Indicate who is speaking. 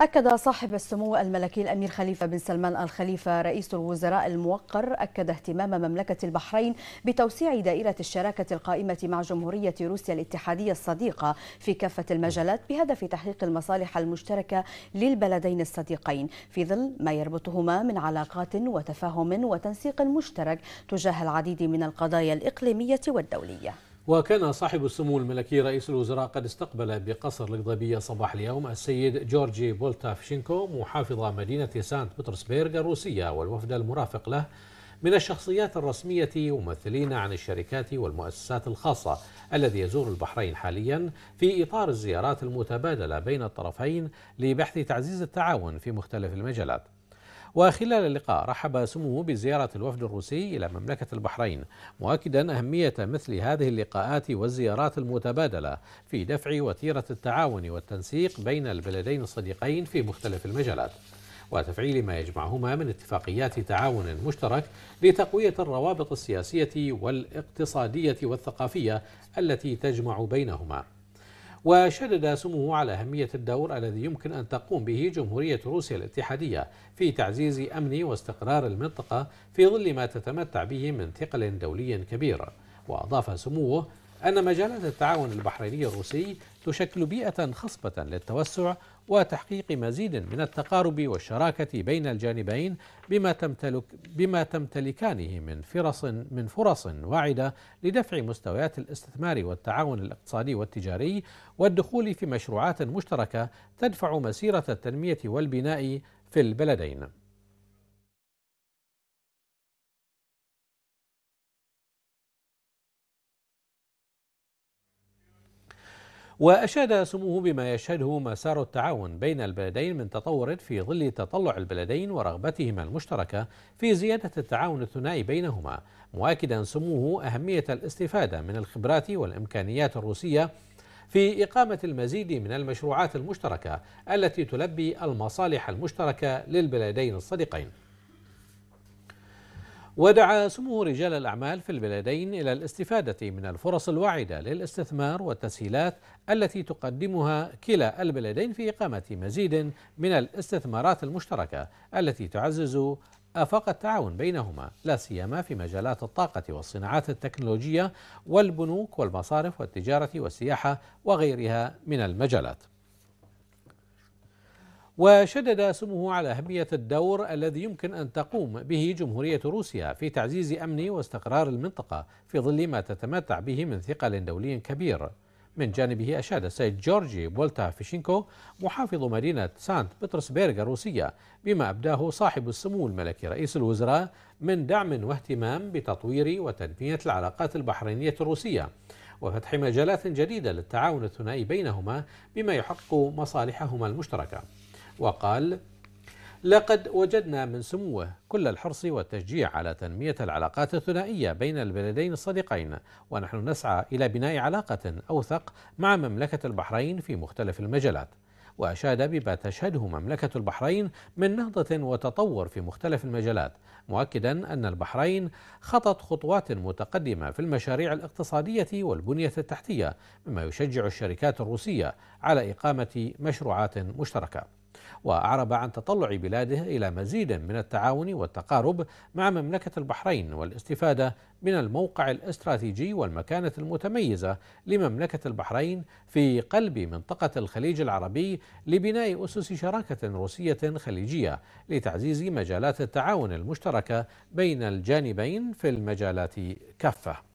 Speaker 1: أكد صاحب السمو الملكي الأمير خليفة بن سلمان الخليفة رئيس الوزراء الموقر أكد اهتمام مملكة البحرين بتوسيع دائرة الشراكة القائمة مع جمهورية روسيا الاتحادية الصديقة في كافة المجالات بهدف تحقيق المصالح المشتركة للبلدين الصديقين في ظل ما يربطهما من علاقات وتفاهم وتنسيق مشترك تجاه العديد من القضايا الإقليمية والدولية
Speaker 2: وكان صاحب السمو الملكي رئيس الوزراء قد استقبل بقصر القضبية صباح اليوم السيد جورجي بولتافشينكو محافظ مدينة سانت بطرسبرغ الروسية والوفد المرافق له من الشخصيات الرسمية ممثلين عن الشركات والمؤسسات الخاصة الذي يزور البحرين حاليا في إطار الزيارات المتبادلة بين الطرفين لبحث تعزيز التعاون في مختلف المجالات وخلال اللقاء رحب سموه بزيارة الوفد الروسي إلى مملكة البحرين مؤكدا أهمية مثل هذه اللقاءات والزيارات المتبادلة في دفع وتيرة التعاون والتنسيق بين البلدين الصديقين في مختلف المجالات وتفعيل ما يجمعهما من اتفاقيات تعاون مشترك لتقويه الروابط السياسيه والاقتصاديه والثقافيه التي تجمع بينهما وشدد سموه على أهمية الدور الذي يمكن أن تقوم به جمهورية روسيا الاتحادية في تعزيز أمن واستقرار المنطقة في ظل ما تتمتع به من ثقل دولي كبير وأضاف سموه أن مجالات التعاون البحريني الروسي تشكل بيئة خصبة للتوسع وتحقيق مزيد من التقارب والشراكة بين الجانبين بما تمتلك بما تمتلكانه من فرص من فرص واعدة لدفع مستويات الاستثمار والتعاون الاقتصادي والتجاري والدخول في مشروعات مشتركة تدفع مسيرة التنمية والبناء في البلدين. وأشاد سموه بما يشهده مسار التعاون بين البلدين من تطور في ظل تطلع البلدين ورغبتهما المشتركة في زيادة التعاون الثنائي بينهما مؤكدا سموه أهمية الاستفادة من الخبرات والإمكانيات الروسية في إقامة المزيد من المشروعات المشتركة التي تلبي المصالح المشتركة للبلدين الصديقين ودعا سمو رجال الأعمال في البلدين إلى الاستفادة من الفرص الواعدة للاستثمار والتسهيلات التي تقدمها كلا البلدين في إقامة مزيد من الاستثمارات المشتركة التي تعزز آفاق التعاون بينهما لا سيما في مجالات الطاقة والصناعات التكنولوجية والبنوك والمصارف والتجارة والسياحة وغيرها من المجالات وشدد سمه على أهمية الدور الذي يمكن أن تقوم به جمهورية روسيا في تعزيز أمن واستقرار المنطقة في ظل ما تتمتع به من ثقل دولي كبير من جانبه أشاد السيد جورجي بولتا فيشينكو محافظ مدينة سانت بطرسبرغ الروسية بما أبداه صاحب السمو الملكي رئيس الوزراء من دعم واهتمام بتطوير وتنمية العلاقات البحرينية الروسية وفتح مجالات جديدة للتعاون الثنائي بينهما بما يحقق مصالحهما المشتركة وقال لقد وجدنا من سموه كل الحرص والتشجيع على تنمية العلاقات الثنائية بين البلدين الصديقين ونحن نسعى إلى بناء علاقة أوثق مع مملكة البحرين في مختلف المجالات وأشاد بما تشهده مملكة البحرين من نهضة وتطور في مختلف المجالات مؤكدا أن البحرين خطت خطوات متقدمة في المشاريع الاقتصادية والبنية التحتية مما يشجع الشركات الروسية على إقامة مشروعات مشتركة وأعرب عن تطلع بلاده إلى مزيد من التعاون والتقارب مع مملكة البحرين والاستفادة من الموقع الاستراتيجي والمكانة المتميزة لمملكة البحرين في قلب منطقة الخليج العربي لبناء أسس شراكة روسية خليجية لتعزيز مجالات التعاون المشتركة بين الجانبين في المجالات كافة